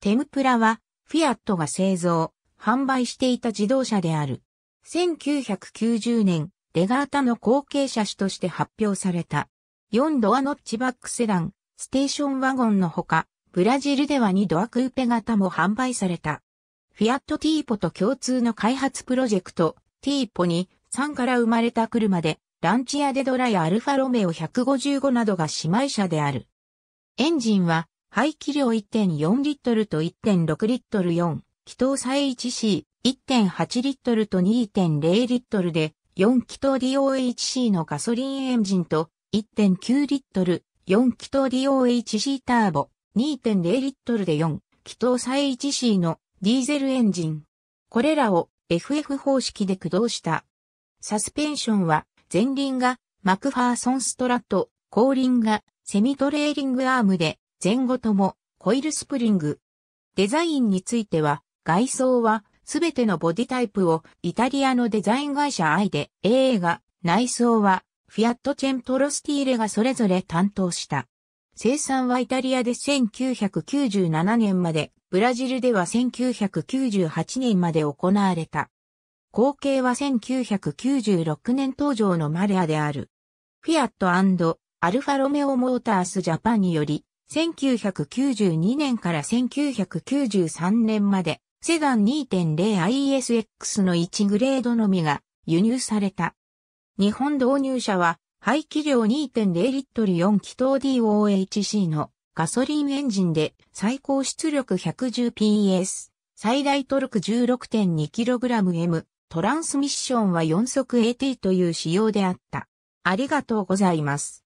テムプラは、フィアットが製造、販売していた自動車である。1990年、レガータの後継車種として発表された。4ドアノッチバックセダン、ステーションワゴンのほか、ブラジルでは2ドアクーペ型も販売された。フィアットティーポと共通の開発プロジェクト、ティーポに3から生まれた車で、ランチアデドラやアルファロメオ155などが姉妹車である。エンジンは排気量1.4リットルと1.6リットル4、気筒再 1C、1.8リットルと2.0リットルで、4気筒 DOHC のガソリンエンジンと、1.9リットル、4気筒 DOHC ターボ、2.0リットルで4、気筒再 1C のディーゼルエンジン。これらを FF 方式で駆動した。サスペンションは、前輪がマクファーソンストラット、後輪がセミトレーリングアームで、前後ともコイルスプリング。デザインについては、外装はすべてのボディタイプをイタリアのデザイン会社イで映画、内装はフィアットチェントロスティーレがそれぞれ担当した。生産はイタリアで1997年まで、ブラジルでは1998年まで行われた。後継は1996年登場のマレアである。フィアットアルファロメオモータースジャパンにより1992年から1993年まで、セダン 2.0ISX の1グレードのみが輸入された。日本導入者は、排気量2.0リットル4気筒 DOHC のガソリンエンジンで最高出力 110PS、最大トルク 16.2kgm、トランスミッションは4速 AT という仕様であった。ありがとうございます。